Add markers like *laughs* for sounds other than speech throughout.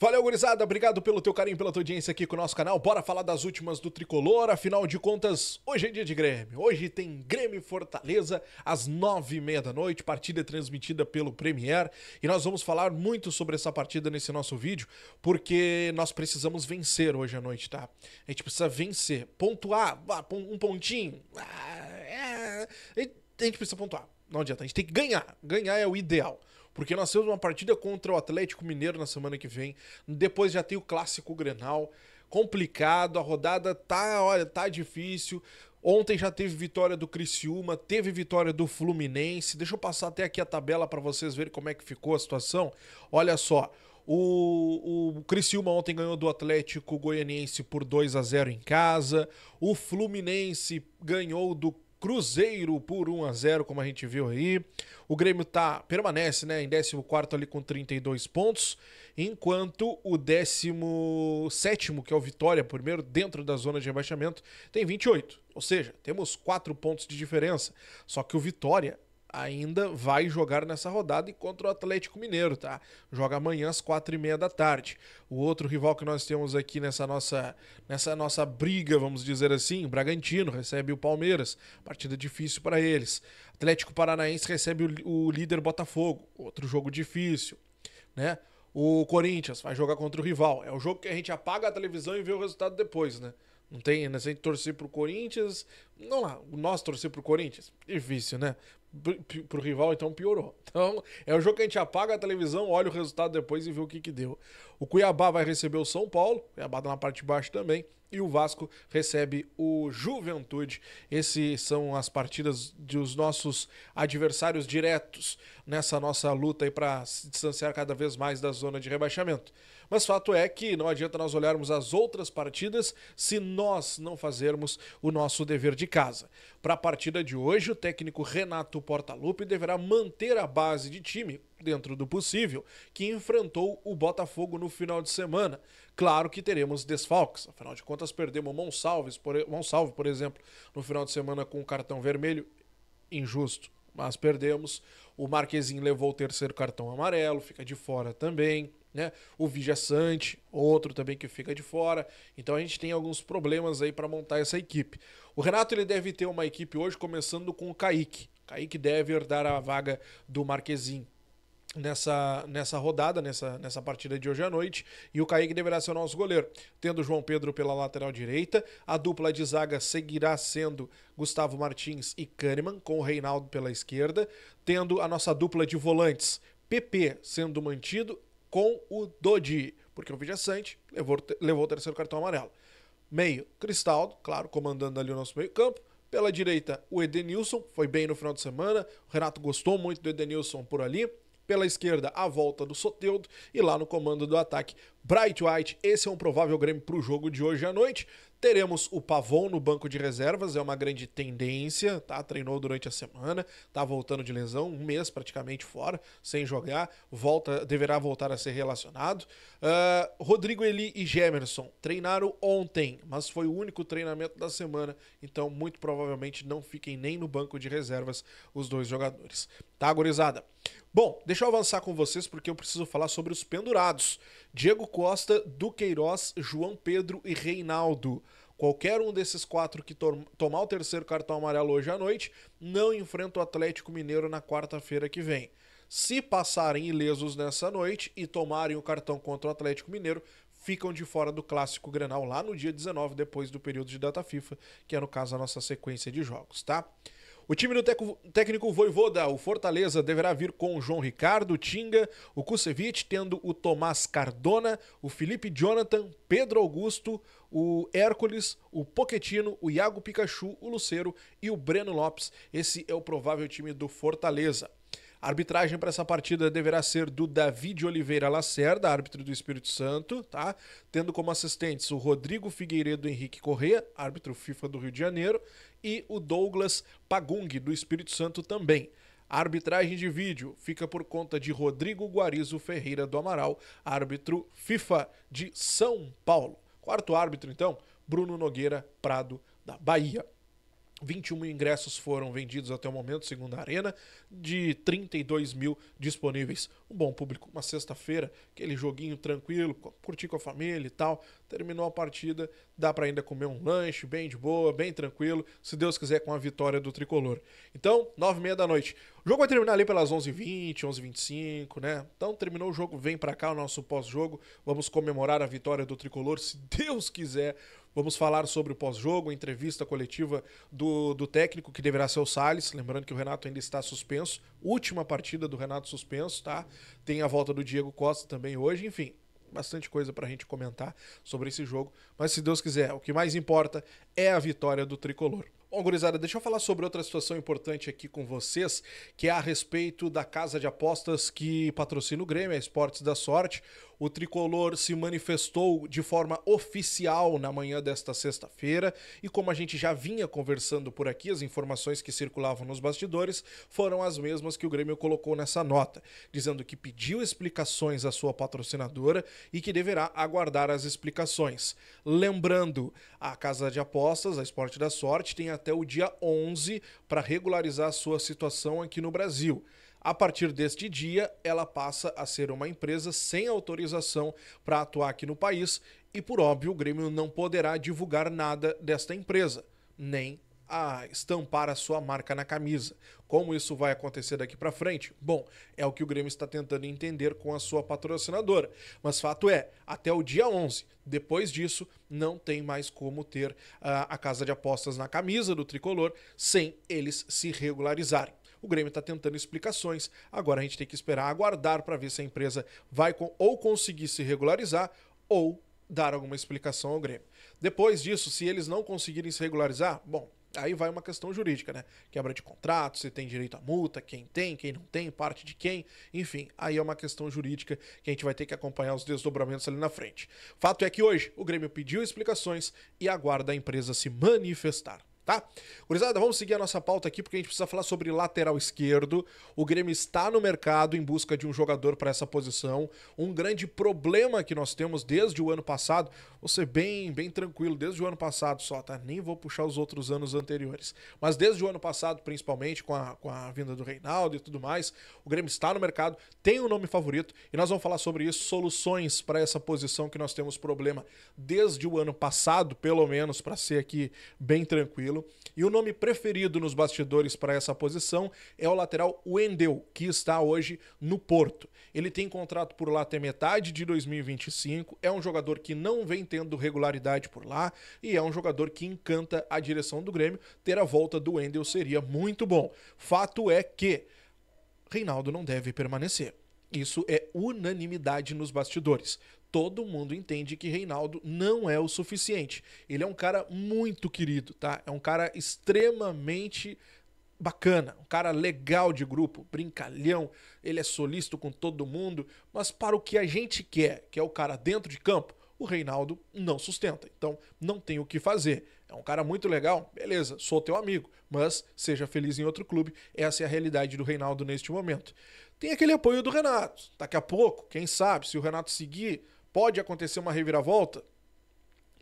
Valeu, gurizada. Obrigado pelo teu carinho, pela tua audiência aqui com o nosso canal. Bora falar das últimas do Tricolor. Afinal de contas, hoje é dia de Grêmio. Hoje tem Grêmio Fortaleza às nove e meia da noite. Partida transmitida pelo Premier. E nós vamos falar muito sobre essa partida nesse nosso vídeo, porque nós precisamos vencer hoje à noite, tá? A gente precisa vencer. Pontuar, um pontinho. Ah, é. A gente precisa pontuar. Não adianta, a gente tem que ganhar. Ganhar é o ideal. Porque nós temos uma partida contra o Atlético Mineiro na semana que vem. Depois já tem o clássico Grenal. Complicado, a rodada tá, olha, tá difícil. Ontem já teve vitória do Criciúma, teve vitória do Fluminense. Deixa eu passar até aqui a tabela para vocês verem como é que ficou a situação. Olha só, o, o Criciúma ontem ganhou do Atlético Goianiense por 2 a 0 em casa. O Fluminense ganhou do Cruzeiro por 1 a 0 como a gente viu aí. O Grêmio tá, permanece né, em 14 ali com 32 pontos, enquanto o 17, que é o Vitória, primeiro dentro da zona de rebaixamento, tem 28. Ou seja, temos 4 pontos de diferença. Só que o Vitória ainda vai jogar nessa rodada contra o Atlético Mineiro, tá? Joga amanhã às quatro e meia da tarde. O outro rival que nós temos aqui nessa nossa, nessa nossa briga, vamos dizer assim, o Bragantino recebe o Palmeiras, partida difícil para eles. Atlético Paranaense recebe o, o líder Botafogo, outro jogo difícil, né? O Corinthians vai jogar contra o rival. É o jogo que a gente apaga a televisão e vê o resultado depois, né? Não tem, né? Se a gente torcer pro Corinthians. Não lá, nós torcer pro Corinthians. Difícil, né? pro rival, então piorou. *laughs* Então, é um jogo que a gente apaga a televisão, olha o resultado depois e vê o que que deu. O Cuiabá vai receber o São Paulo, Cuiabá tá na parte de baixo também e o Vasco recebe o Juventude. Essas são as partidas dos nossos adversários diretos nessa nossa luta para se distanciar cada vez mais da zona de rebaixamento. Mas fato é que não adianta nós olharmos as outras partidas se nós não fazermos o nosso dever de casa. Para a partida de hoje, o técnico Renato Portaluppi deverá manter a base de time dentro do possível, que enfrentou o Botafogo no final de semana. Claro que teremos desfalques, afinal de contas perdemos Monsalves, por, Monsalve, por exemplo, no final de semana com o cartão vermelho, injusto, mas perdemos. O Marquezinho levou o terceiro cartão amarelo, fica de fora também. Né? O Vija Sante, outro também que fica de fora. Então a gente tem alguns problemas aí para montar essa equipe. O Renato ele deve ter uma equipe hoje começando com o Kaique. Kaique deve herdar a vaga do Marquezinho nessa, nessa rodada, nessa, nessa partida de hoje à noite. E o Kaique deverá ser o nosso goleiro, tendo João Pedro pela lateral direita. A dupla de zaga seguirá sendo Gustavo Martins e Kahneman, com o Reinaldo pela esquerda, tendo a nossa dupla de volantes, PP sendo mantido com o Dodi, porque o Vidia Sante levou, levou o terceiro cartão amarelo. Meio, Cristaldo, claro, comandando ali o nosso meio-campo. Pela direita, o Edenilson, foi bem no final de semana. O Renato gostou muito do Edenilson por ali pela esquerda, a volta do Soteudo. E lá no comando do ataque, Bright White. Esse é um provável Grêmio para o jogo de hoje à noite. Teremos o Pavon no banco de reservas, é uma grande tendência, tá? Treinou durante a semana, tá voltando de lesão, um mês praticamente fora, sem jogar, volta, deverá voltar a ser relacionado. Uh, Rodrigo Eli e Gemerson treinaram ontem, mas foi o único treinamento da semana, então muito provavelmente não fiquem nem no banco de reservas os dois jogadores. Tá, gurizada? Bom, deixa eu avançar com vocês porque eu preciso falar sobre os pendurados. Diego Costa, Duqueiroz, João Pedro e Reinaldo. Qualquer um desses quatro que to tomar o terceiro cartão amarelo hoje à noite não enfrenta o Atlético Mineiro na quarta-feira que vem. Se passarem ilesos nessa noite e tomarem o cartão contra o Atlético Mineiro, ficam de fora do clássico Grenal lá no dia 19, depois do período de data FIFA, que é no caso a nossa sequência de jogos, tá? O time do técnico Voivoda, o Fortaleza, deverá vir com o João Ricardo, Tinga, o Kusevich, tendo o Tomás Cardona, o Felipe Jonathan, Pedro Augusto, o Hércules, o Poquetino, o Iago Pikachu, o Luceiro e o Breno Lopes. Esse é o provável time do Fortaleza. A arbitragem para essa partida deverá ser do David Oliveira Lacerda, árbitro do Espírito Santo, tá? Tendo como assistentes o Rodrigo Figueiredo Henrique Corrêa, árbitro FIFA do Rio de Janeiro, e o Douglas Pagung, do Espírito Santo também. A arbitragem de vídeo fica por conta de Rodrigo Guarizo Ferreira do Amaral, árbitro FIFA de São Paulo. Quarto árbitro, então, Bruno Nogueira Prado, da Bahia. 21 ingressos foram vendidos até o momento, segundo a Arena, de 32 mil disponíveis um bom público. Uma sexta-feira, aquele joguinho tranquilo, curtir com a família e tal. Terminou a partida, dá para ainda comer um lanche bem de boa, bem tranquilo, se Deus quiser, com a vitória do tricolor. Então, nove e meia da noite. O jogo vai terminar ali pelas 11h20, 11h25, né? Então, terminou o jogo, vem para cá o nosso pós-jogo. Vamos comemorar a vitória do tricolor, se Deus quiser. Vamos falar sobre o pós-jogo, entrevista coletiva do, do técnico, que deverá ser o Salles. Lembrando que o Renato ainda está suspenso. Última partida do Renato suspenso, tá? Tem a volta do Diego Costa também hoje, enfim, bastante coisa para a gente comentar sobre esse jogo. Mas se Deus quiser, o que mais importa é a vitória do tricolor. Bom, gurizada, deixa eu falar sobre outra situação importante aqui com vocês, que é a respeito da casa de apostas que patrocina o Grêmio, a Esportes da Sorte. O tricolor se manifestou de forma oficial na manhã desta sexta-feira e, como a gente já vinha conversando por aqui, as informações que circulavam nos bastidores foram as mesmas que o Grêmio colocou nessa nota, dizendo que pediu explicações à sua patrocinadora e que deverá aguardar as explicações. Lembrando, a casa de apostas, a Esporte da Sorte, tem a até o dia 11 para regularizar sua situação aqui no Brasil. A partir deste dia, ela passa a ser uma empresa sem autorização para atuar aqui no país e, por óbvio, o Grêmio não poderá divulgar nada desta empresa, nem a estampar a sua marca na camisa. Como isso vai acontecer daqui para frente? Bom, é o que o Grêmio está tentando entender com a sua patrocinadora. Mas fato é, até o dia 11, depois disso, não tem mais como ter a, ah, a casa de apostas na camisa do tricolor sem eles se regularizarem. O Grêmio está tentando explicações. Agora a gente tem que esperar aguardar para ver se a empresa vai com, ou conseguir se regularizar ou dar alguma explicação ao Grêmio. Depois disso, se eles não conseguirem se regularizar, bom, Aí vai uma questão jurídica, né? Quebra de contrato, se tem direito à multa, quem tem, quem não tem, parte de quem, enfim, aí é uma questão jurídica que a gente vai ter que acompanhar os desdobramentos ali na frente. Fato é que hoje o Grêmio pediu explicações e aguarda a empresa se manifestar tá? Gurizada, vamos seguir a nossa pauta aqui porque a gente precisa falar sobre lateral esquerdo. O Grêmio está no mercado em busca de um jogador para essa posição. Um grande problema que nós temos desde o ano passado, vou ser bem, bem tranquilo, desde o ano passado só, tá? Nem vou puxar os outros anos anteriores. Mas desde o ano passado, principalmente com a, com a vinda do Reinaldo e tudo mais, o Grêmio está no mercado, tem um nome favorito e nós vamos falar sobre isso, soluções para essa posição que nós temos problema desde o ano passado, pelo menos, para ser aqui bem tranquilo. E o nome preferido nos bastidores para essa posição é o lateral Wendel, que está hoje no Porto. Ele tem contrato por lá até metade de 2025, é um jogador que não vem tendo regularidade por lá e é um jogador que encanta a direção do Grêmio. Ter a volta do Wendel seria muito bom. Fato é que Reinaldo não deve permanecer. Isso é unanimidade nos bastidores todo mundo entende que Reinaldo não é o suficiente. Ele é um cara muito querido, tá? É um cara extremamente bacana, um cara legal de grupo, brincalhão, ele é solícito com todo mundo, mas para o que a gente quer, que é o cara dentro de campo, o Reinaldo não sustenta. Então, não tem o que fazer. É um cara muito legal, beleza, sou teu amigo, mas seja feliz em outro clube. Essa é a realidade do Reinaldo neste momento. Tem aquele apoio do Renato. Daqui a pouco, quem sabe, se o Renato seguir pode acontecer uma reviravolta?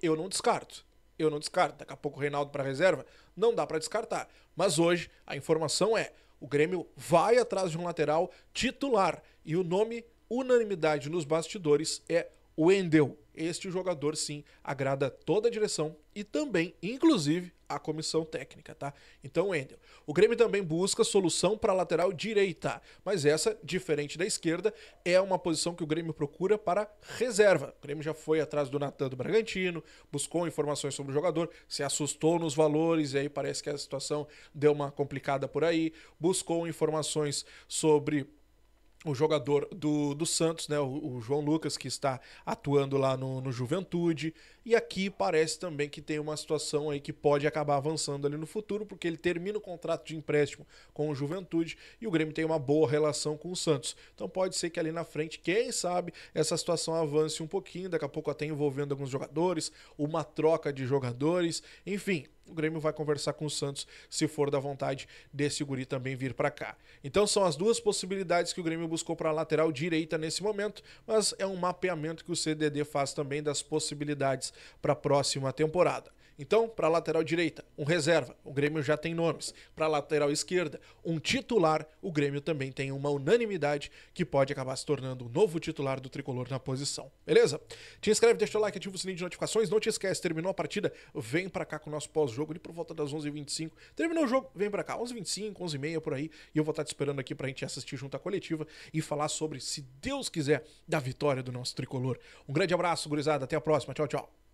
Eu não descarto. Eu não descarto. Daqui a pouco o Reinaldo para reserva. Não dá para descartar. Mas hoje a informação é: o Grêmio vai atrás de um lateral titular. E o nome, unanimidade nos bastidores, é Wendel este jogador sim agrada toda a direção e também, inclusive, a comissão técnica, tá? Então, Endel. O Grêmio também busca solução para a lateral direita, mas essa, diferente da esquerda, é uma posição que o Grêmio procura para reserva. O Grêmio já foi atrás do Natan do Bragantino, buscou informações sobre o jogador, se assustou nos valores e aí parece que a situação deu uma complicada por aí, buscou informações sobre o jogador do, do Santos, né, o, o João Lucas, que está atuando lá no, no, Juventude. E aqui parece também que tem uma situação aí que pode acabar avançando ali no futuro, porque ele termina o contrato de empréstimo com o Juventude e o Grêmio tem uma boa relação com o Santos. Então pode ser que ali na frente, quem sabe, essa situação avance um pouquinho, daqui a pouco até envolvendo alguns jogadores, uma troca de jogadores, enfim, o Grêmio vai conversar com o Santos se for da vontade desse guri também vir para cá. Então são as duas possibilidades que o Grêmio buscou para a lateral direita nesse momento, mas é um mapeamento que o CDD faz também das possibilidades para a próxima temporada. Então, para lateral direita, um reserva, o Grêmio já tem nomes. Para lateral esquerda, um titular, o Grêmio também tem uma unanimidade que pode acabar se tornando o um novo titular do tricolor na posição. Beleza? Te inscreve, deixa o like, ativa o sininho de notificações. Não te esquece, terminou a partida, vem para cá com o nosso pós-jogo ali por volta das 11h25. Terminou o jogo, vem para cá, 11h25, 11h30 por aí. E eu vou estar tá te esperando aqui pra gente assistir junto à coletiva e falar sobre, se Deus quiser, da vitória do nosso tricolor. Um grande abraço, gurizada. Até a próxima. Tchau, tchau.